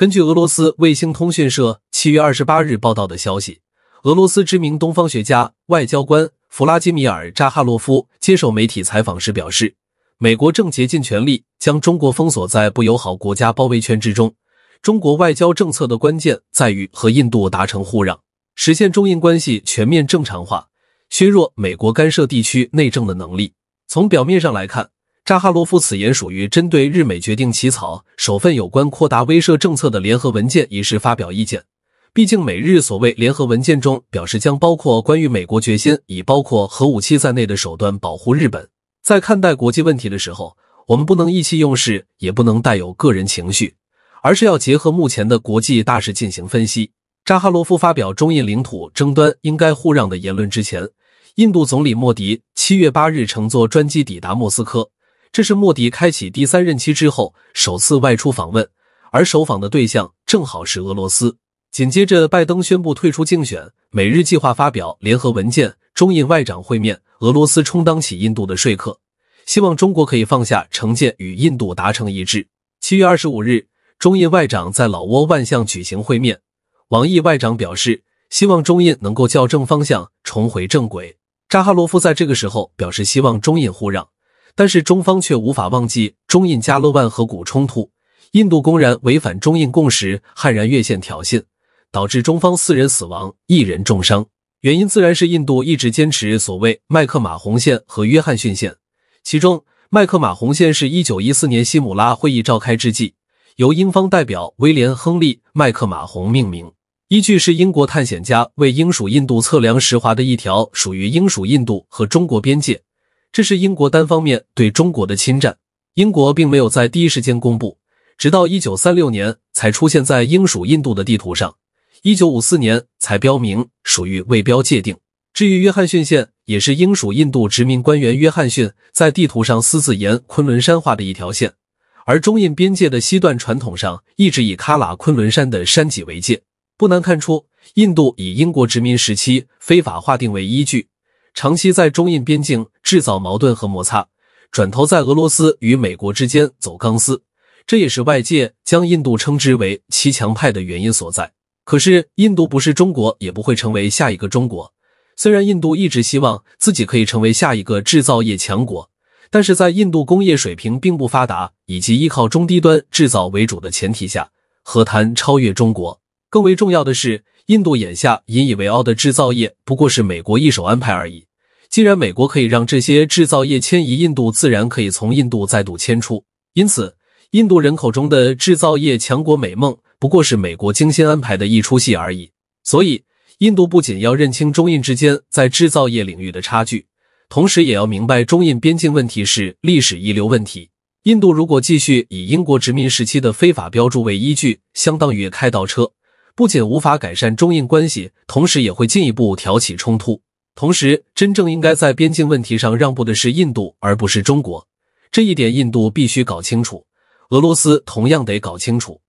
根据俄罗斯卫星通讯社七月二十八日报道的消息，俄罗斯知名东方学家、外交官弗拉基米尔·扎哈洛夫接受媒体采访时表示，美国正竭尽全力将中国封锁在不友好国家包围圈之中。中国外交政策的关键在于和印度达成互让，实现中印关系全面正常化，削弱美国干涉地区内政的能力。从表面上来看。扎哈罗夫此言属于针对日美决定起草首份有关扩大威慑政策的联合文件一事发表意见。毕竟，美日所谓联合文件中表示将包括关于美国决心以包括核武器在内的手段保护日本。在看待国际问题的时候，我们不能意气用事，也不能带有个人情绪，而是要结合目前的国际大势进行分析。扎哈罗夫发表中印领土争端应该互让的言论之前，印度总理莫迪七月八日乘坐专机抵达莫斯科。这是莫迪开启第三任期之后首次外出访问，而首访的对象正好是俄罗斯。紧接着，拜登宣布退出竞选，美日计划发表联合文件。中印外长会面，俄罗斯充当起印度的说客，希望中国可以放下成见与印度达成一致。七月二十五日，中印外长在老挝万象举行会面，王毅外长表示希望中印能够校正方向，重回正轨。扎哈罗夫在这个时候表示希望中印互让。但是中方却无法忘记中印加勒万河谷冲突，印度公然违反中印共识，悍然越线挑衅，导致中方四人死亡，一人重伤。原因自然是印度一直坚持所谓麦克马洪线和约翰逊线，其中麦克马洪线是一九一四年西姆拉会议召开之际，由英方代表威廉·亨利·麦克马洪命名，依据是英国探险家为英属印度测量石滑的一条属于英属印度和中国边界。这是英国单方面对中国的侵占。英国并没有在第一时间公布，直到一九三六年才出现在英属印度的地图上，一九五四年才标明属于未标界定。至于约翰逊线，也是英属印度殖民官员约翰逊在地图上私自沿昆仑山画的一条线。而中印边界的西段传统上一直以喀喇昆仑山的山脊为界，不难看出，印度以英国殖民时期非法划定为依据。长期在中印边境制造矛盾和摩擦，转头在俄罗斯与美国之间走钢丝，这也是外界将印度称之为“骑墙派”的原因所在。可是，印度不是中国，也不会成为下一个中国。虽然印度一直希望自己可以成为下一个制造业强国，但是在印度工业水平并不发达，以及依靠中低端制造为主的前提下，何谈超越中国？更为重要的是。印度眼下引以为傲的制造业不过是美国一手安排而已。既然美国可以让这些制造业迁移印度，自然可以从印度再度迁出。因此，印度人口中的制造业强国美梦不过是美国精心安排的一出戏而已。所以，印度不仅要认清中印之间在制造业领域的差距，同时也要明白中印边境问题是历史遗留问题。印度如果继续以英国殖民时期的非法标注为依据，相当于开倒车。不仅无法改善中印关系，同时也会进一步挑起冲突。同时，真正应该在边境问题上让步的是印度，而不是中国。这一点印度必须搞清楚，俄罗斯同样得搞清楚。